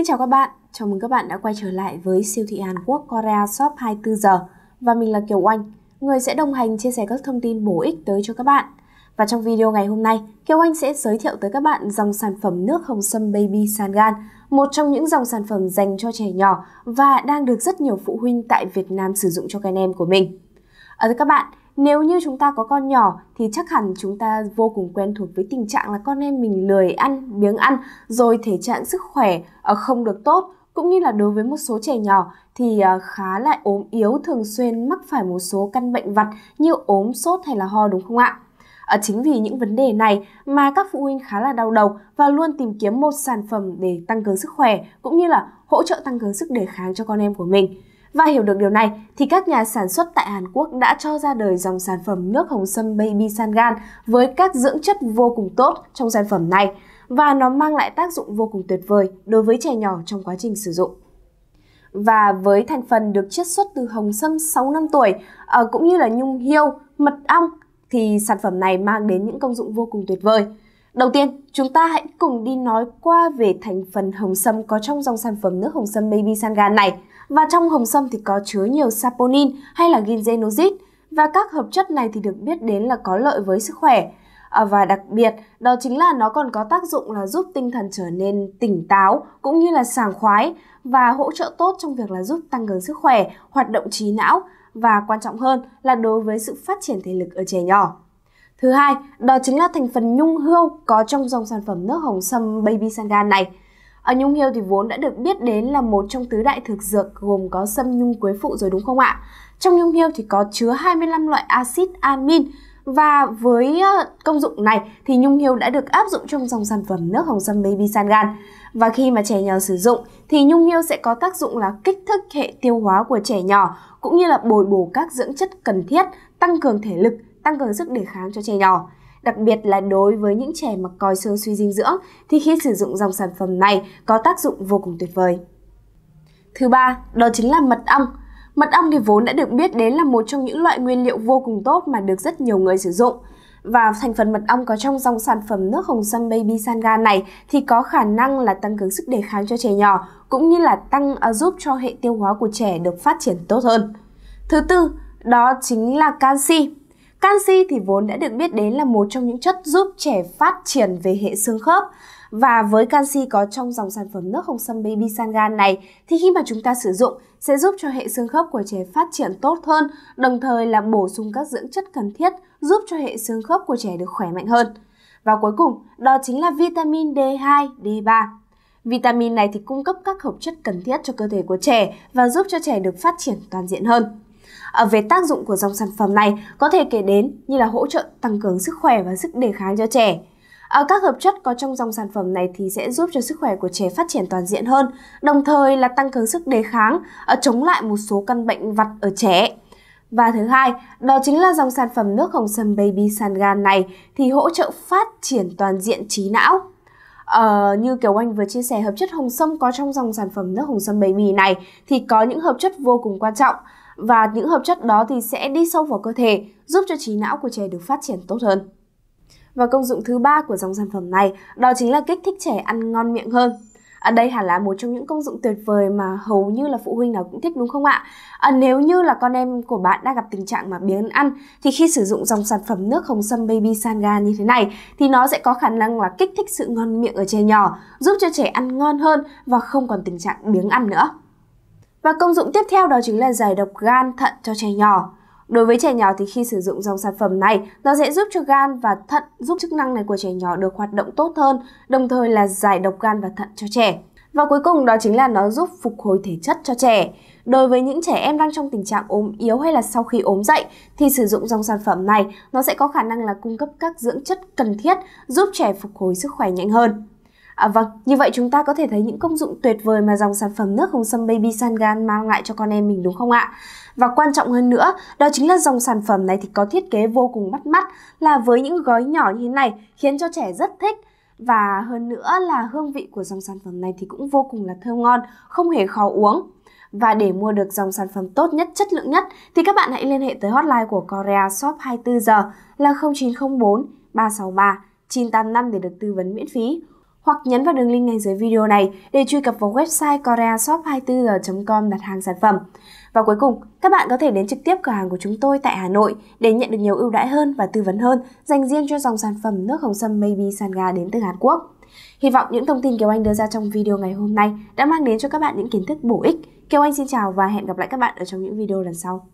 Xin chào các bạn, chào mừng các bạn đã quay trở lại với siêu thị Hàn Quốc Korea Shop 24 giờ và mình là Kiều Oanh, người sẽ đồng hành chia sẻ các thông tin bổ ích tới cho các bạn. Và trong video ngày hôm nay, Kiều Oanh sẽ giới thiệu tới các bạn dòng sản phẩm nước hồng sâm Baby Sangan, một trong những dòng sản phẩm dành cho trẻ nhỏ và đang được rất nhiều phụ huynh tại Việt Nam sử dụng cho các em của mình. Ở à, các bạn, nếu như chúng ta có con nhỏ thì chắc hẳn chúng ta vô cùng quen thuộc với tình trạng là con em mình lười ăn, miếng ăn, rồi thể trạng sức khỏe ờ, không được tốt, cũng như là đối với một số trẻ nhỏ thì ờ, khá lại ốm yếu thường xuyên mắc phải một số căn bệnh vặt như ốm sốt hay là ho đúng không ạ? À, chính vì những vấn đề này mà các phụ huynh khá là đau đầu và luôn tìm kiếm một sản phẩm để tăng cường sức khỏe cũng như là hỗ trợ tăng cường sức đề kháng cho con em của mình. Và hiểu được điều này thì các nhà sản xuất tại Hàn Quốc đã cho ra đời dòng sản phẩm nước hồng sâm Baby Sangan với các dưỡng chất vô cùng tốt trong sản phẩm này và nó mang lại tác dụng vô cùng tuyệt vời đối với trẻ nhỏ trong quá trình sử dụng. Và với thành phần được chiết xuất từ hồng sâm 6 năm tuổi ờ, cũng như là nhung hiêu, mật ong thì sản phẩm này mang đến những công dụng vô cùng tuyệt vời. Đầu tiên, chúng ta hãy cùng đi nói qua về thành phần hồng sâm có trong dòng sản phẩm nước hồng sâm Baby Sangan này và trong hồng sâm thì có chứa nhiều saponin hay là ginzenozid và các hợp chất này thì được biết đến là có lợi với sức khỏe. À, và đặc biệt đó chính là nó còn có tác dụng là giúp tinh thần trở nên tỉnh táo cũng như là sàng khoái và hỗ trợ tốt trong việc là giúp tăng cường sức khỏe, hoạt động trí não và quan trọng hơn là đối với sự phát triển thể lực ở trẻ nhỏ. Thứ hai, đó chính là thành phần nhung hươu có trong dòng sản phẩm nước hồng sâm Baby Sangan này ở nhung hiêu thì vốn đã được biết đến là một trong tứ đại thực dược gồm có sâm nhung quế phụ rồi đúng không ạ? Trong nhung hiêu thì có chứa 25 loại axit amin và với công dụng này thì nhung hiêu đã được áp dụng trong dòng sản phẩm nước hồng sâm baby sangan. Và khi mà trẻ nhỏ sử dụng thì nhung hiêu sẽ có tác dụng là kích thích hệ tiêu hóa của trẻ nhỏ cũng như là bồi bổ các dưỡng chất cần thiết, tăng cường thể lực, tăng cường sức đề kháng cho trẻ nhỏ đặc biệt là đối với những trẻ mà coi xương suy dinh dưỡng thì khi sử dụng dòng sản phẩm này có tác dụng vô cùng tuyệt vời. Thứ ba, đó chính là mật ong. Mật ong thì vốn đã được biết đến là một trong những loại nguyên liệu vô cùng tốt mà được rất nhiều người sử dụng. Và thành phần mật ong có trong dòng sản phẩm nước hồng sâm baby sanga này thì có khả năng là tăng cường sức đề kháng cho trẻ nhỏ cũng như là tăng à, giúp cho hệ tiêu hóa của trẻ được phát triển tốt hơn. Thứ tư, đó chính là canxi. Canxi thì vốn đã được biết đến là một trong những chất giúp trẻ phát triển về hệ xương khớp. Và với canxi có trong dòng sản phẩm nước hồng sâm Baby Sangan này thì khi mà chúng ta sử dụng sẽ giúp cho hệ xương khớp của trẻ phát triển tốt hơn, đồng thời là bổ sung các dưỡng chất cần thiết giúp cho hệ xương khớp của trẻ được khỏe mạnh hơn. Và cuối cùng, đó chính là vitamin D2, D3. Vitamin này thì cung cấp các hợp chất cần thiết cho cơ thể của trẻ và giúp cho trẻ được phát triển toàn diện hơn. À, về tác dụng của dòng sản phẩm này có thể kể đến như là hỗ trợ tăng cường sức khỏe và sức đề kháng cho trẻ. Ờ, các hợp chất có trong dòng sản phẩm này thì sẽ giúp cho sức khỏe của trẻ phát triển toàn diện hơn, đồng thời là tăng cường sức đề kháng, ờ, chống lại một số căn bệnh vặt ở trẻ. Và thứ hai, đó chính là dòng sản phẩm nước hồng sâm Baby Sangan này thì hỗ trợ phát triển toàn diện trí não. Ờ, như kiểu Anh vừa chia sẻ hợp chất hồng sâm có trong dòng sản phẩm nước hồng sâm baby này thì có những hợp chất vô cùng quan trọng và những hợp chất đó thì sẽ đi sâu vào cơ thể giúp cho trí não của trẻ được phát triển tốt hơn. Và công dụng thứ ba của dòng sản phẩm này đó chính là kích thích trẻ ăn ngon miệng hơn. À, đây hẳn là một trong những công dụng tuyệt vời mà hầu như là phụ huynh nào cũng thích đúng không ạ? À, nếu như là con em của bạn đang gặp tình trạng mà biếng ăn thì khi sử dụng dòng sản phẩm nước hồng sâm baby sanga như thế này thì nó sẽ có khả năng là kích thích sự ngon miệng ở trẻ nhỏ, giúp cho trẻ ăn ngon hơn và không còn tình trạng biếng ăn nữa. Và công dụng tiếp theo đó chính là giải độc gan thận cho trẻ nhỏ. Đối với trẻ nhỏ thì khi sử dụng dòng sản phẩm này, nó sẽ giúp cho gan và thận, giúp chức năng này của trẻ nhỏ được hoạt động tốt hơn, đồng thời là giải độc gan và thận cho trẻ. Và cuối cùng đó chính là nó giúp phục hồi thể chất cho trẻ. Đối với những trẻ em đang trong tình trạng ốm yếu hay là sau khi ốm dậy thì sử dụng dòng sản phẩm này nó sẽ có khả năng là cung cấp các dưỡng chất cần thiết giúp trẻ phục hồi sức khỏe nhanh hơn. À, vâng, như vậy chúng ta có thể thấy những công dụng tuyệt vời mà dòng sản phẩm nước hồng sâm Baby Sangan mang lại cho con em mình đúng không ạ? Và quan trọng hơn nữa, đó chính là dòng sản phẩm này thì có thiết kế vô cùng bắt mắt là với những gói nhỏ như thế này khiến cho trẻ rất thích và hơn nữa là hương vị của dòng sản phẩm này thì cũng vô cùng là thơm ngon, không hề khó uống. Và để mua được dòng sản phẩm tốt nhất, chất lượng nhất thì các bạn hãy liên hệ tới hotline của Korea Shop 24 giờ là 0904 363 985 để được tư vấn miễn phí hoặc nhấn vào đường link ngay dưới video này để truy cập vào website koreashop24h.com đặt hàng sản phẩm. Và cuối cùng, các bạn có thể đến trực tiếp cửa hàng của chúng tôi tại Hà Nội để nhận được nhiều ưu đãi hơn và tư vấn hơn dành riêng cho dòng sản phẩm nước hồng sâm Maybe Sanga đến từ Hàn Quốc. Hy vọng những thông tin Kiều Anh đưa ra trong video ngày hôm nay đã mang đến cho các bạn những kiến thức bổ ích. Kiều Anh xin chào và hẹn gặp lại các bạn ở trong những video lần sau.